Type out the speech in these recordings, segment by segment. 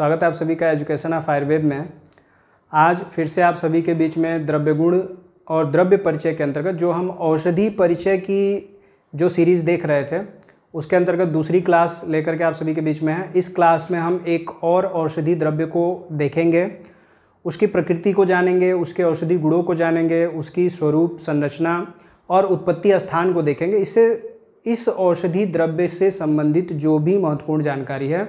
स्वागत है आप सभी का एजुकेशन ऑफ आयुर्वेद में आज फिर से आप सभी के बीच में द्रव्य गुण और द्रव्य परिचय के अंतर्गत जो हम औषधि परिचय की जो सीरीज़ देख रहे थे उसके अंतर्गत दूसरी क्लास लेकर के आप सभी के बीच में है इस क्लास में हम एक और औषधि द्रव्य को देखेंगे उसकी प्रकृति को जानेंगे उसके औषधि गुणों को जानेंगे उसकी स्वरूप संरचना और उत्पत्ति स्थान को देखेंगे इससे इस औषधि द्रव्य से संबंधित जो भी महत्वपूर्ण जानकारी है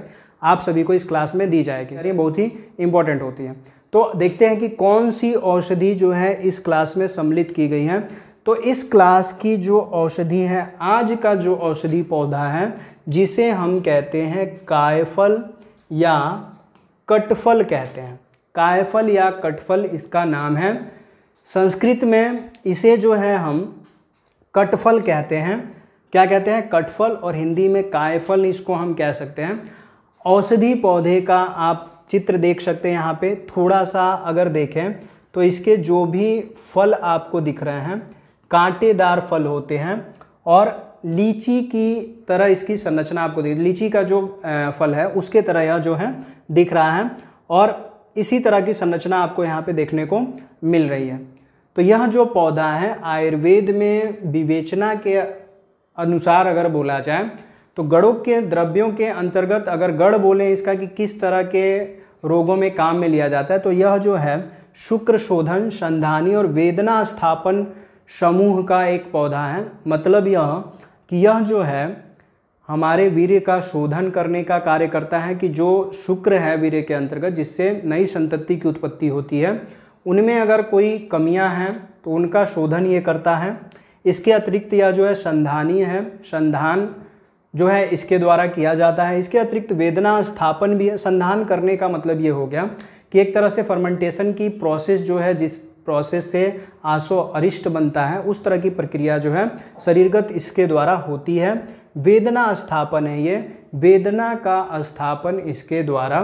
आप सभी को इस क्लास में दी जाएगी ये बहुत ही इंपॉर्टेंट होती है तो देखते हैं कि कौन सी औषधि जो है इस क्लास में सम्मिलित की गई है तो इस क्लास की जो औषधि है आज का जो औषधि पौधा है जिसे हम कहते हैं कायफल या कटफल कहते हैं कायफल या कटफल इसका नाम है संस्कृत में इसे जो है हम कटफल कहते हैं क्या कहते हैं कटफल और हिंदी में कायफल इसको हम कह सकते हैं औषधि पौधे का आप चित्र देख सकते हैं यहाँ पे थोड़ा सा अगर देखें तो इसके जो भी फल आपको दिख रहे हैं कांटेदार फल होते हैं और लीची की तरह इसकी संरचना आपको दिख लीची का जो फल है उसके तरह यह जो है दिख रहा है और इसी तरह की संरचना आपको यहाँ पे देखने को मिल रही है तो यह जो पौधा है आयुर्वेद में विवेचना के अनुसार अगर बोला जाए तो गढ़ों के द्रव्यों के अंतर्गत अगर गढ़ बोले इसका कि किस तरह के रोगों में काम में लिया जाता है तो यह जो है शुक्र शोधन संधानी और वेदना स्थापन समूह का एक पौधा है मतलब यह कि यह जो है हमारे वीर्य का शोधन करने का कार्य करता है कि जो शुक्र है वीर्य के अंतर्गत जिससे नई संतति की उत्पत्ति होती है उनमें अगर कोई कमियां हैं तो उनका शोधन ये करता है इसके अतिरिक्त यह जो है संधानी है संधान जो है इसके द्वारा किया जाता है इसके अतिरिक्त वेदना स्थापन भी संधान करने का मतलब ये हो गया कि एक तरह से फर्मेंटेशन की प्रोसेस जो है जिस प्रोसेस से आंसो अरिष्ट बनता है उस तरह की प्रक्रिया जो है शरीरगत इसके द्वारा होती है वेदना स्थापन है ये वेदना का स्थापन इसके द्वारा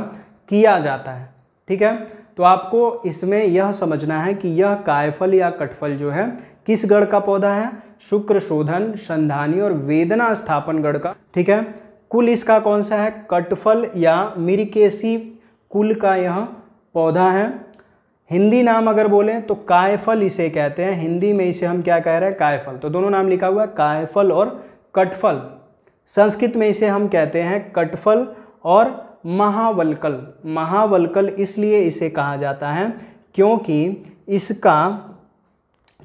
किया जाता है ठीक है तो आपको इसमें यह समझना है कि यह कायफल या कटफल जो है किस गढ़ का पौधा है शुक्र शोधन संधानी और वेदना स्थापनगढ़ का ठीक है कुल इसका कौन सा है कटफल या मिरकेसी कुल का यह पौधा है हिंदी नाम अगर बोलें तो कायफल इसे कहते हैं हिंदी में इसे हम क्या कह रहे हैं कायफल तो दोनों नाम लिखा हुआ है कायफल और कटफल संस्कृत में इसे हम कहते हैं कटफल और महावलकल महावलकल इसलिए इसे कहा जाता है क्योंकि इसका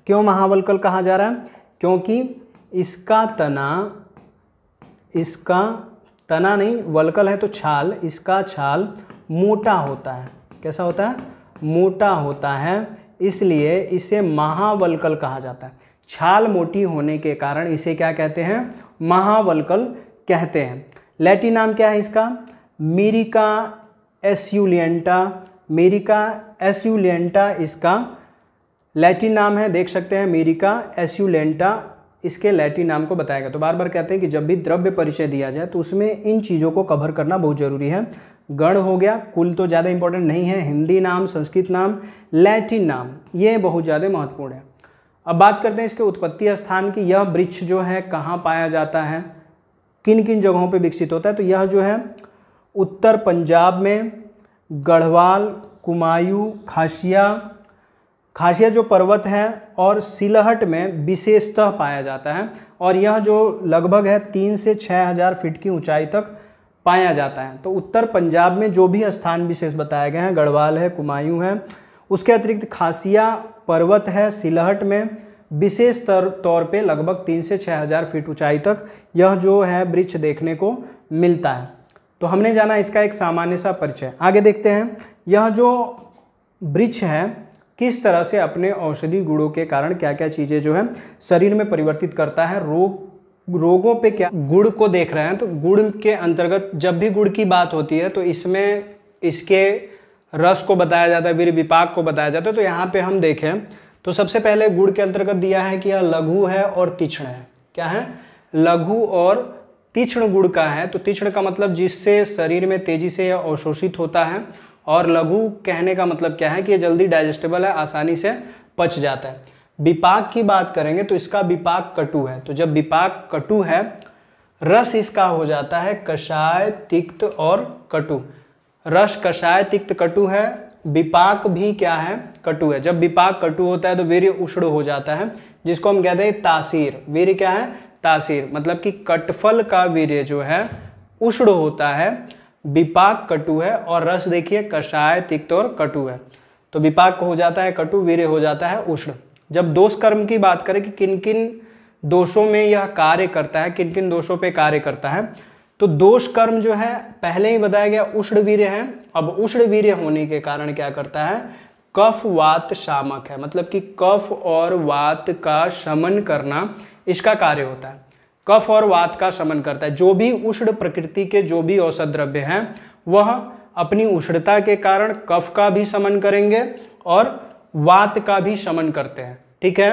क्यों महावलकल कहा जा रहा है क्योंकि इसका तना इसका तना नहीं वलकल है तो छाल इसका छाल मोटा होता है कैसा होता है मोटा होता है इसलिए इसे महावलकल कहा जाता है छाल मोटी होने के कारण इसे क्या कहते हैं महावलकल कहते हैं लैटिन नाम क्या है इसका मेरिका एस्यूलियंटा मेरिका एस्यूलियंटा इसका लैटिन नाम है देख सकते हैं अमेरिका एस्यूलेंटा इसके लैटिन नाम को बताया गया तो बार बार कहते हैं कि जब भी द्रव्य परिचय दिया जाए तो उसमें इन चीज़ों को कवर करना बहुत ज़रूरी है गण हो गया कुल तो ज़्यादा इंपॉर्टेंट नहीं है हिंदी नाम संस्कृत नाम लैटिन नाम ये बहुत ज़्यादा महत्वपूर्ण है अब बात करते हैं इसके उत्पत्ति स्थान की यह वृक्ष जो है कहाँ पाया जाता है किन किन जगहों पर विकसित होता है तो यह जो है उत्तर पंजाब में गढ़वाल कुमायूं खासिया खासिया जो पर्वत है और सिलहट में विशेषतः पाया जाता है और यह जो लगभग है तीन से छः हज़ार फीट की ऊंचाई तक पाया जाता है तो उत्तर पंजाब में जो भी स्थान विशेष बताए गए हैं गढ़वाल है कुमायूं है उसके अतिरिक्त खासिया पर्वत है सिलहट में विशेष तौर पे लगभग तीन से छः हज़ार फीट ऊंचाई तक यह जो है वृक्ष देखने को मिलता है तो हमने जाना इसका एक सामान्य सा परिचय आगे देखते हैं यह जो वृक्ष है किस तरह से अपने औषधि गुणों के कारण क्या क्या चीज़ें जो है शरीर में परिवर्तित करता है रोग रोगों पे क्या गुड़ को देख रहे हैं तो गुड़ के अंतर्गत जब भी गुड़ की बात होती है तो इसमें इसके रस को बताया जाता है वीर विपाक को बताया जाता है तो यहाँ पे हम देखें तो सबसे पहले गुड़ के अंतर्गत दिया है कि यह लघु है और तीक्ष्ण है क्या है लघु और तीक्ष्ण गुड़ का है तो तीक्ष्ण का मतलब जिससे शरीर में तेजी से यह अवशोषित होता है और लघु कहने का मतलब क्या है कि ये जल्दी डाइजेस्टेबल है आसानी से पच जाता है विपाक की बात करेंगे तो इसका विपाक कटु है तो जब विपाक कटु है रस इसका हो जाता है कषाय तिक्त और कटु रस कषाय तिक्त कटु है विपाक भी क्या है कटु है जब विपाक कटु होता है तो वीर उष्ण हो जाता है जिसको हम कहते हैं तासीर वीर क्या है तासीर मतलब कि कटफल का वीर्य जो है उष्ण होता है विपाक कटु है और रस देखिए कषाय तिक्त और कटु है तो विपाक हो जाता है कटु वीर हो जाता है उष्ण जब दोष कर्म की बात करें कि किन किन दोषों में यह कार्य करता है किन किन दोषों पे कार्य करता है तो दोष कर्म जो है पहले ही बताया गया उष्ण वीर्य है अब उष्ण वीर्य होने के कारण क्या करता है कफ वात शामक है मतलब कि कफ और वात का शमन करना इसका कार्य होता है कफ और वात का शमन करता है जो भी उष्ण प्रकृति के जो भी औषध द्रव्य हैं वह अपनी उष्णता के कारण कफ का भी शमन करेंगे और वात का भी शमन करते हैं ठीक है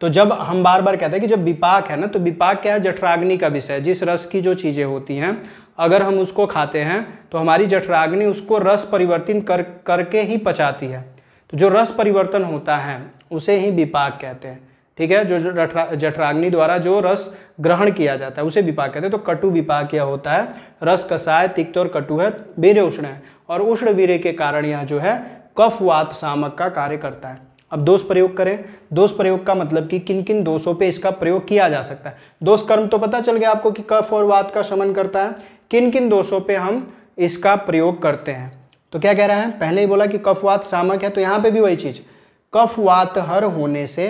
तो जब हम बार बार कहते हैं कि जब विपाक है ना तो विपाक क्या है जठराग्नि का विषय जिस रस की जो चीज़ें होती हैं अगर हम उसको खाते हैं तो हमारी जठराग्नि उसको रस परिवर्तन कर करके ही पचाती है तो जो रस परिवर्तन होता है उसे ही विपाक कहते हैं ठीक है जो जठराग्नि द्वारा जो रस ग्रहण किया जाता है उसे विपाक कहते हैं तो कटु विपाक यह होता है रस कसाय तिक्त और कटु है वीर उष्ण है और उष्ण वीर्य के कारण यह जो है कफ वात सामक का कार्य करता है अब दोष प्रयोग करें दोष प्रयोग का मतलब कि किन किन दोषों पे इसका प्रयोग किया जा सकता है दोष कर्म तो पता चल गया आपको कि कफ और वात का शमन करता है किन किन दोषों पे हम इसका प्रयोग करते हैं तो क्या कह रहा है पहले ही बोला कि कफ वात सामक है तो यहाँ पे भी वही चीज़ कफवात हर होने से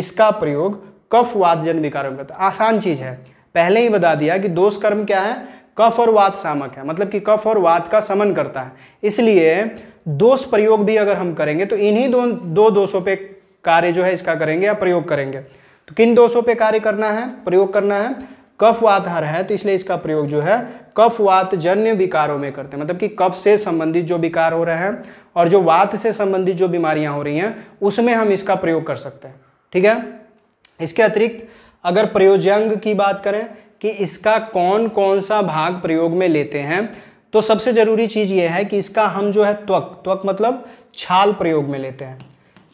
इसका प्रयोग कफवात जन विकारों में आसान चीज़ है पहले ही बता दिया कि दोष कर्म क्या है कफ और वात सामक है मतलब कि कफ और वात का समन करता है इसलिए दोष प्रयोग भी अगर हम करेंगे तो इन्हीं दो दो दोषों पे कार्य जो है इसका करेंगे या प्रयोग करेंगे तो किन दोषों पे कार्य करना है प्रयोग करना है कफवातहर है तो इसलिए इसका प्रयोग जो है कफवात जन्य विकारों में करते हैं मतलब कि कफ से संबंधित जो विकार हो रहे हैं और जो वात से संबंधित जो बीमारियां हो रही हैं उसमें हम इसका प्रयोग कर सकते हैं ठीक है इसके अतिरिक्त अगर प्रयोजंग की बात करें कि इसका कौन कौन सा भाग प्रयोग में लेते हैं तो सबसे ज़रूरी चीज़ ये है कि इसका हम जो है त्वक त्वक मतलब छाल प्रयोग में लेते हैं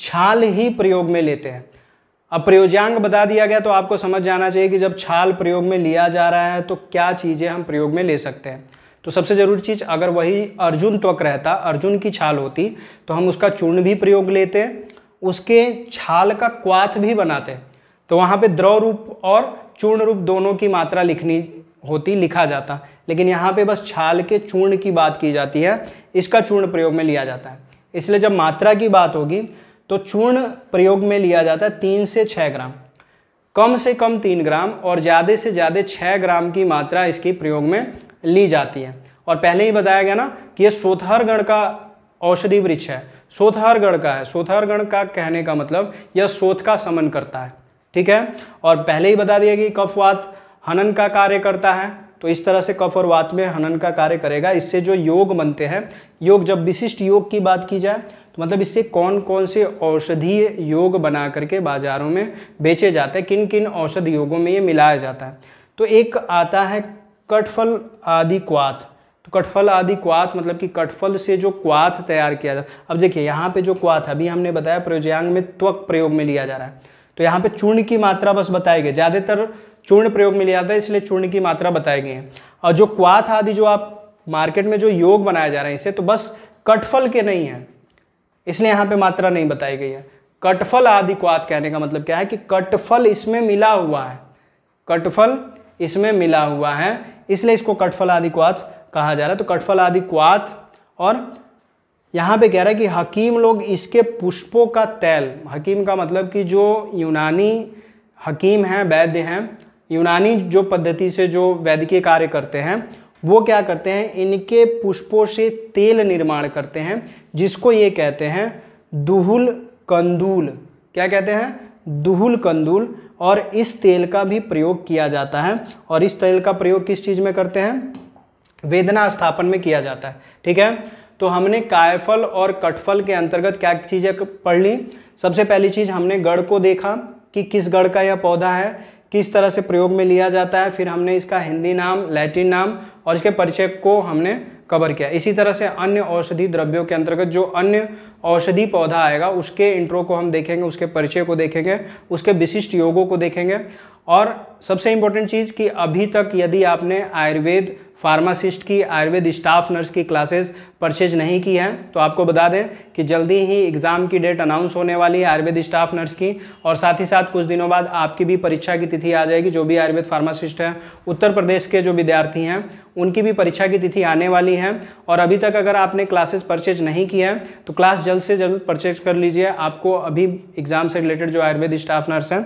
छाल ही प्रयोग में लेते हैं अब प्रयोज्यांग बता दिया गया तो आपको समझ जाना चाहिए कि जब छाल प्रयोग में लिया जा रहा है तो क्या चीज़ें हम प्रयोग में ले सकते हैं तो सबसे ज़रूरी चीज़ अगर वही अर्जुन त्वक रहता अर्जुन की छाल होती तो हम उसका चूर्ण भी प्रयोग लेते उसके छाल का क्वाथ भी बनाते तो वहाँ पे द्रव रूप और चूर्ण रूप दोनों की मात्रा लिखनी होती लिखा जाता लेकिन यहाँ पे बस छाल के चूर्ण की बात की जाती है इसका चूर्ण प्रयोग में लिया जाता है इसलिए जब मात्रा की बात होगी तो चूर्ण प्रयोग में लिया जाता है तीन से छः ग्राम कम से कम तीन ग्राम और ज़्यादा से ज़्यादा छः ग्राम की मात्रा इसकी प्रयोग में ली जाती है और पहले ही बताया गया ना कि ये सोथहरगढ़ का औषधि वृक्ष है सोथहरगढ़ का है सोथहरगढ़ का कहने का मतलब यह सोथ का समन करता है ठीक है और पहले ही बता दिया कि कफवात हनन का कार्य करता है तो इस तरह से कफ और वात में हनन का कार्य करेगा इससे जो योग बनते हैं योग जब विशिष्ट योग की बात की जाए तो मतलब इससे कौन कौन से औषधीय योग बना करके बाज़ारों में बेचे जाते हैं किन किन औषध योगों में ये मिलाया जाता है तो एक आता है कटफल आदि क्वाथ तो कटफल आदि क्वाथ मतलब कि कटफल से जो क्वाथ तैयार किया जाता अब देखिए यहाँ पे जो क्वाथ अभी हमने बताया प्रयोजयांग में त्वक प्रयोग में लिया जा रहा है तो यहाँ पे चूर्ण की मात्रा बस बताई गई ज़्यादातर चूर्ण प्रयोग में लिया जाता है इसलिए चूर्ण की मात्रा बताई गई है और जो क्वाथ आदि जो आप मार्केट में जो योग बनाया जा रहा है इसे तो बस कटफल के नहीं है इसलिए यहाँ पे मात्रा नहीं बताई गई है कटफल आदि क्वाथ कहने का मतलब क्या है कि कटफल इसमें मिला हुआ है कटफल इसमें मिला हुआ है इसलिए इसको कटफल आदि क्वाथ कहा जा रहा है तो कटफल आदि क्वाथ और यहाँ पे कह रहा है कि हकीम लोग इसके पुष्पों का तेल हकीम का मतलब कि जो यूनानी हकीम हैं वैद्य हैं यूनानी जो पद्धति से जो वैद्यकीय कार्य करते हैं वो क्या करते हैं इनके पुष्पों से तेल निर्माण करते हैं जिसको ये कहते हैं दुहुल कंदूल क्या कहते हैं दुहुल कंदूल और इस तेल का भी प्रयोग किया जाता है और इस तेल का प्रयोग किस चीज़ में करते हैं वेदना स्थापन में किया जाता है ठीक है तो हमने कायफल और कटफल के अंतर्गत क्या चीज़ें पढ़ ली सबसे पहली चीज़ हमने गढ़ को देखा कि किस गढ़ का यह पौधा है किस तरह से प्रयोग में लिया जाता है फिर हमने इसका हिंदी नाम लैटिन नाम और इसके परिचय को हमने कवर किया इसी तरह से अन्य औषधि द्रव्यों के अंतर्गत जो अन्य औषधि पौधा आएगा उसके इंट्रो को हम देखेंगे उसके परिचय को देखेंगे उसके विशिष्ट योगों को देखेंगे और सबसे इम्पोर्टेंट चीज़ कि अभी तक यदि आपने आयुर्वेद फार्मासिस्ट की आयुर्वेद स्टाफ नर्स की क्लासेस परचेज नहीं की हैं तो आपको बता दें कि जल्दी ही एग्ज़ाम की डेट अनाउंस होने वाली है आयुर्वेद स्टाफ नर्स की और साथ ही साथ कुछ दिनों बाद आपकी भी परीक्षा की तिथि आ जाएगी जो भी आयुर्वेद फार्मासिस्ट हैं उत्तर प्रदेश के जो विद्यार्थी हैं उनकी भी परीक्षा की तिथि आने वाली है और अभी तक अगर आपने क्लासेस परचेज नहीं की है तो क्लास जल्द से जल्द परचेज कर लीजिए आपको अभी एग्ज़ाम से रिलेटेड जो आयुर्वेद स्टाफ नर्स हैं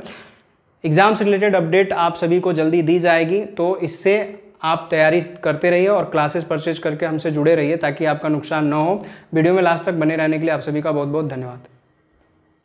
एग्ज़ाम से रिलेटेड अपडेट आप सभी को जल्दी दी जाएगी तो इससे आप तैयारी करते रहिए और क्लासेस परचेज करके हमसे जुड़े रहिए ताकि आपका नुकसान ना हो वीडियो में लास्ट तक बने रहने के लिए आप सभी का बहुत बहुत धन्यवाद